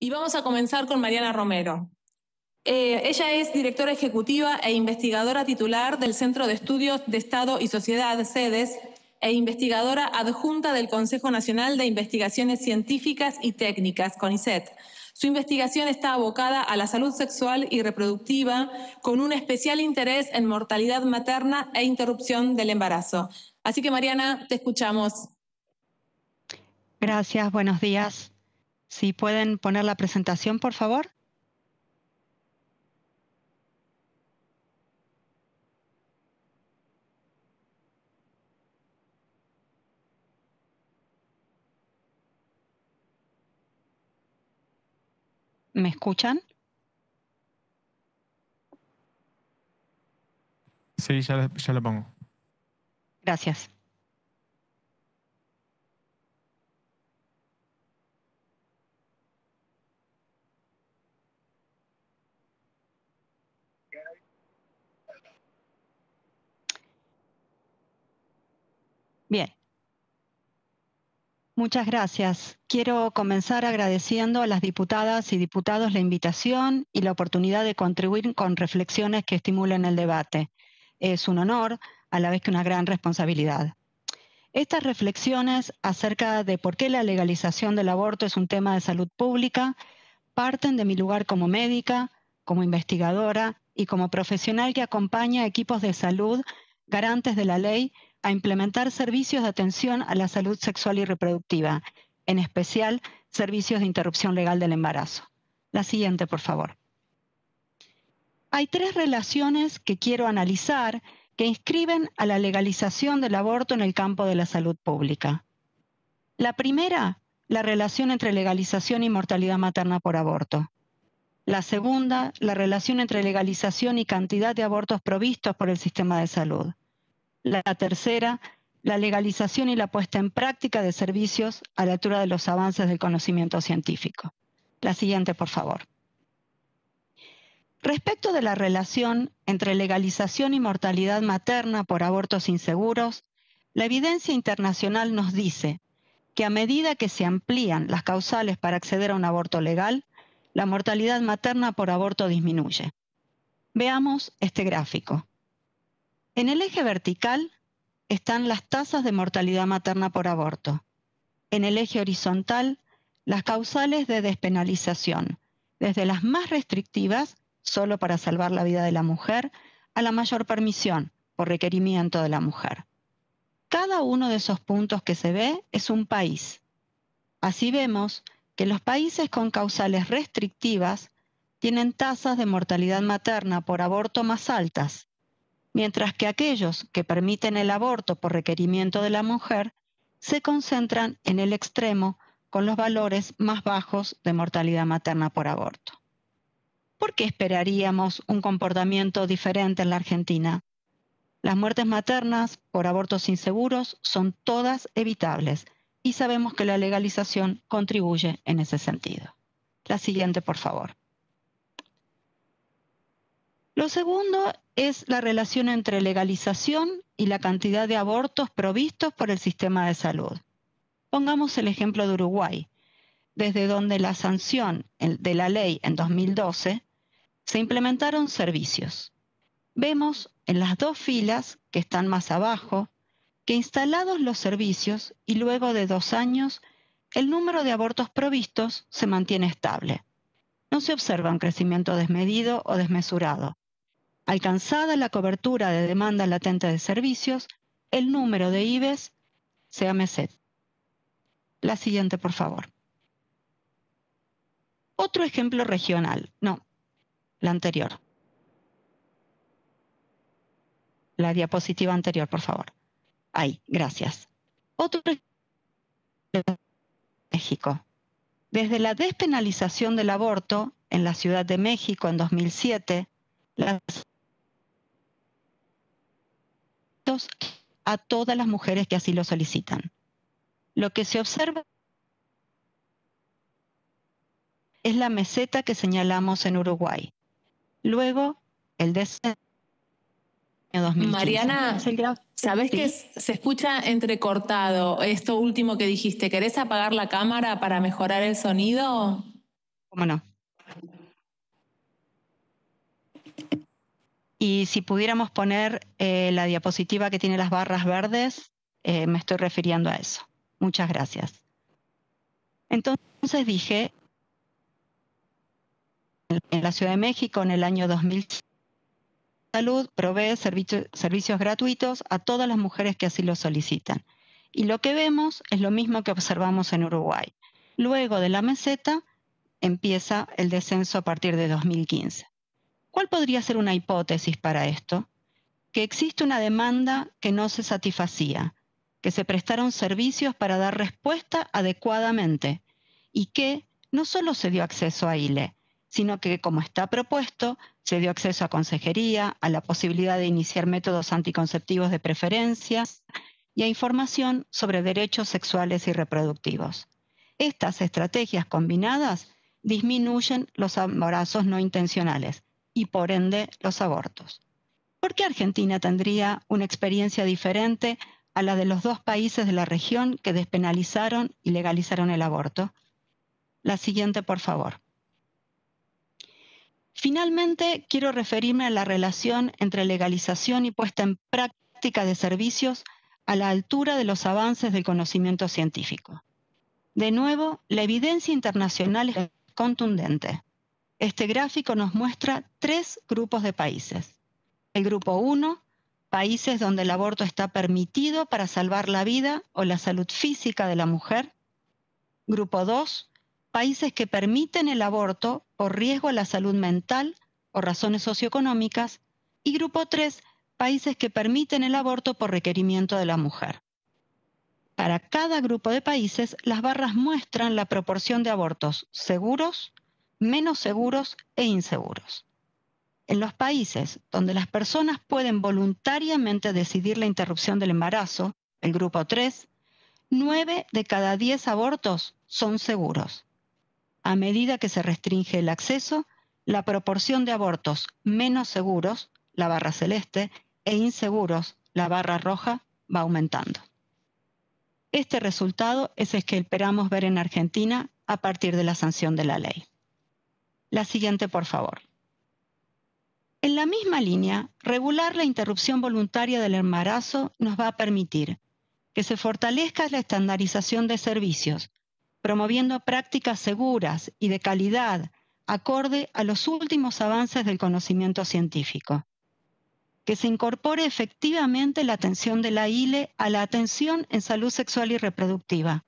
Y vamos a comenzar con Mariana Romero. Eh, ella es directora ejecutiva e investigadora titular del Centro de Estudios de Estado y Sociedad, Sedes, e investigadora adjunta del Consejo Nacional de Investigaciones Científicas y Técnicas, CONICET. Su investigación está abocada a la salud sexual y reproductiva, con un especial interés en mortalidad materna e interrupción del embarazo. Así que, Mariana, te escuchamos. Gracias, buenos días. Si pueden poner la presentación, por favor. ¿Me escuchan? Sí, ya, ya lo pongo. Gracias. Muchas gracias. Quiero comenzar agradeciendo a las diputadas y diputados la invitación y la oportunidad de contribuir con reflexiones que estimulen el debate. Es un honor, a la vez que una gran responsabilidad. Estas reflexiones acerca de por qué la legalización del aborto es un tema de salud pública parten de mi lugar como médica, como investigadora y como profesional que acompaña equipos de salud garantes de la ley a implementar servicios de atención a la salud sexual y reproductiva, en especial servicios de interrupción legal del embarazo. La siguiente, por favor. Hay tres relaciones que quiero analizar que inscriben a la legalización del aborto en el campo de la salud pública. La primera, la relación entre legalización y mortalidad materna por aborto. La segunda, la relación entre legalización y cantidad de abortos provistos por el sistema de salud. La tercera, la legalización y la puesta en práctica de servicios a la altura de los avances del conocimiento científico. La siguiente, por favor. Respecto de la relación entre legalización y mortalidad materna por abortos inseguros, la evidencia internacional nos dice que a medida que se amplían las causales para acceder a un aborto legal, la mortalidad materna por aborto disminuye. Veamos este gráfico. En el eje vertical están las tasas de mortalidad materna por aborto. En el eje horizontal, las causales de despenalización, desde las más restrictivas, solo para salvar la vida de la mujer, a la mayor permisión, por requerimiento de la mujer. Cada uno de esos puntos que se ve es un país. Así vemos que los países con causales restrictivas tienen tasas de mortalidad materna por aborto más altas, mientras que aquellos que permiten el aborto por requerimiento de la mujer se concentran en el extremo con los valores más bajos de mortalidad materna por aborto. ¿Por qué esperaríamos un comportamiento diferente en la Argentina? Las muertes maternas por abortos inseguros son todas evitables y sabemos que la legalización contribuye en ese sentido. La siguiente, por favor. Lo segundo es la relación entre legalización y la cantidad de abortos provistos por el sistema de salud. Pongamos el ejemplo de Uruguay, desde donde la sanción de la ley en 2012 se implementaron servicios. Vemos en las dos filas que están más abajo que instalados los servicios y luego de dos años, el número de abortos provistos se mantiene estable. No se observa un crecimiento desmedido o desmesurado, Alcanzada la cobertura de demanda latente de servicios, el número de IBES sea MESET. La siguiente, por favor. Otro ejemplo regional, no, la anterior. La diapositiva anterior, por favor. Ahí, gracias. Otro ejemplo México. Desde la despenalización del aborto en la Ciudad de México en 2007, las a todas las mujeres que así lo solicitan. Lo que se observa es la meseta que señalamos en Uruguay. Luego, el descenso. Mariana, sabes que se escucha entrecortado esto último que dijiste. ¿Querés apagar la cámara para mejorar el sonido? ¿Cómo no? Y si pudiéramos poner eh, la diapositiva que tiene las barras verdes, eh, me estoy refiriendo a eso. Muchas gracias. Entonces dije, en la Ciudad de México, en el año 2000, Salud provee servicios gratuitos a todas las mujeres que así lo solicitan. Y lo que vemos es lo mismo que observamos en Uruguay. Luego de la meseta empieza el descenso a partir de 2015. ¿Cuál podría ser una hipótesis para esto? Que existe una demanda que no se satisfacía, que se prestaron servicios para dar respuesta adecuadamente y que no solo se dio acceso a ILE, sino que, como está propuesto, se dio acceso a consejería, a la posibilidad de iniciar métodos anticonceptivos de preferencia y a información sobre derechos sexuales y reproductivos. Estas estrategias combinadas disminuyen los embarazos no intencionales, y por ende los abortos. ¿Por qué Argentina tendría una experiencia diferente a la de los dos países de la región que despenalizaron y legalizaron el aborto? La siguiente, por favor. Finalmente, quiero referirme a la relación entre legalización y puesta en práctica de servicios a la altura de los avances del conocimiento científico. De nuevo, la evidencia internacional es contundente. Este gráfico nos muestra tres grupos de países. El grupo 1, países donde el aborto está permitido para salvar la vida o la salud física de la mujer. Grupo 2, países que permiten el aborto por riesgo a la salud mental o razones socioeconómicas. Y grupo 3, países que permiten el aborto por requerimiento de la mujer. Para cada grupo de países, las barras muestran la proporción de abortos seguros, menos seguros e inseguros. En los países donde las personas pueden voluntariamente decidir la interrupción del embarazo, el grupo 3, 9 de cada 10 abortos son seguros. A medida que se restringe el acceso, la proporción de abortos menos seguros, la barra celeste, e inseguros, la barra roja, va aumentando. Este resultado es el que esperamos ver en Argentina a partir de la sanción de la ley. La siguiente, por favor. En la misma línea, regular la interrupción voluntaria del embarazo nos va a permitir que se fortalezca la estandarización de servicios, promoviendo prácticas seguras y de calidad acorde a los últimos avances del conocimiento científico. Que se incorpore efectivamente la atención de la ILE a la atención en salud sexual y reproductiva,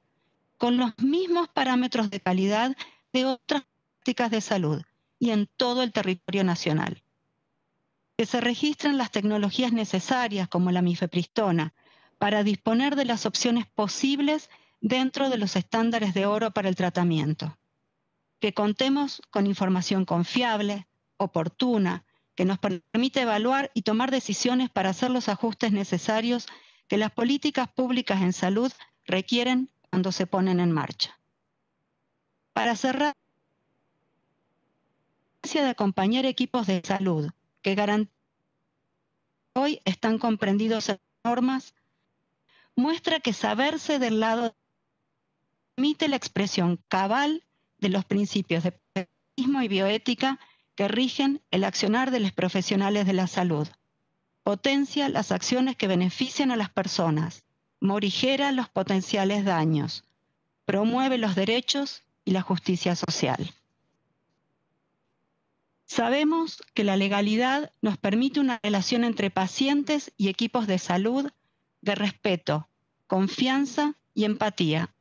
con los mismos parámetros de calidad de otras de salud y en todo el territorio nacional. Que se registren las tecnologías necesarias como la mifepristona para disponer de las opciones posibles dentro de los estándares de oro para el tratamiento. Que contemos con información confiable, oportuna, que nos permite evaluar y tomar decisiones para hacer los ajustes necesarios que las políticas públicas en salud requieren cuando se ponen en marcha. Para cerrar, de acompañar equipos de salud que hoy están comprendidos en normas, muestra que saberse del lado permite la expresión cabal de los principios de periodismo y bioética que rigen el accionar de los profesionales de la salud. Potencia las acciones que benefician a las personas, morigera los potenciales daños, promueve los derechos y la justicia social. Sabemos que la legalidad nos permite una relación entre pacientes y equipos de salud de respeto, confianza y empatía,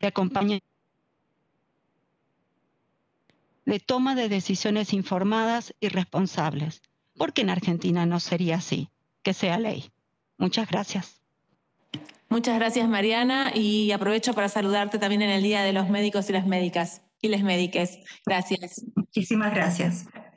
de acompañamiento, de toma de decisiones informadas y responsables. porque en Argentina no sería así? Que sea ley. Muchas gracias. Muchas gracias, Mariana, y aprovecho para saludarte también en el Día de los Médicos y las Médicas y les mediques. Gracias. Muchísimas gracias.